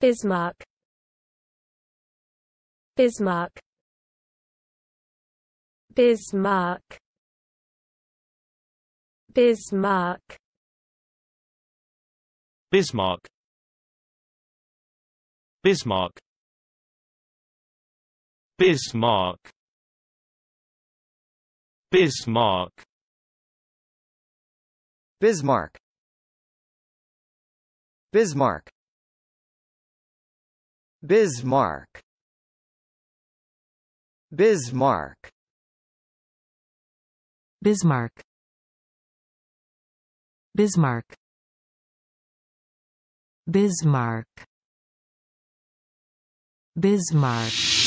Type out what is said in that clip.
Bismarck Bismarck Bismarck Bismarck Bismarck Bismarck Bismarck Bismarck Bismarck Bismarck Bismarck Bismarck Bismarck Bismarck Bismarck Bismarck